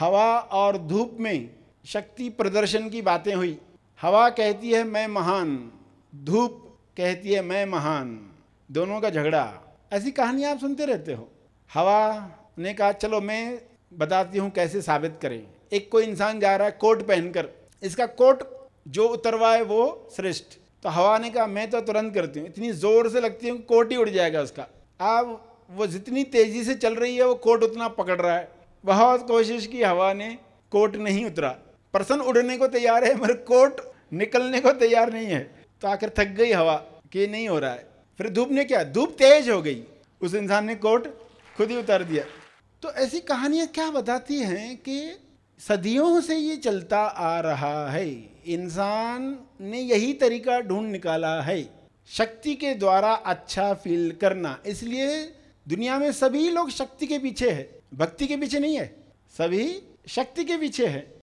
हवा और धूप में शक्ति प्रदर्शन की बातें हुई हवा कहती है मैं महान धूप कहती है मैं महान दोनों का झगड़ा ऐसी कहानी आप सुनते रहते हो हवा ने कहा चलो मैं बताती हूँ कैसे साबित करें एक कोई इंसान जा रहा है कोट पहनकर इसका कोट जो उतरवा है वो श्रेष्ठ तो हवा ने कहा मैं तो तुरंत करती हूँ इतनी ज़ोर से लगती हूँ कोट ही उड़ जाएगा उसका अब वो जितनी तेज़ी से चल रही है वो कोट उतना पकड़ रहा है बहुत कोशिश की हवा ने कोट नहीं उतरा प्रसन्न उड़ने को तैयार है मगर कोट निकलने को तैयार नहीं है तो आखिर थक गई हवा कि नहीं हो रहा है फिर धूप ने क्या धूप तेज हो गई उस इंसान ने कोट खुद ही उतार दिया तो ऐसी कहानियां क्या बताती हैं कि सदियों से ये चलता आ रहा है इंसान ने यही तरीका ढूंढ निकाला है शक्ति के द्वारा अच्छा फील करना इसलिए दुनिया में सभी लोग शक्ति के पीछे है भक्ति के पीछे नहीं है सभी शक्ति के पीछे है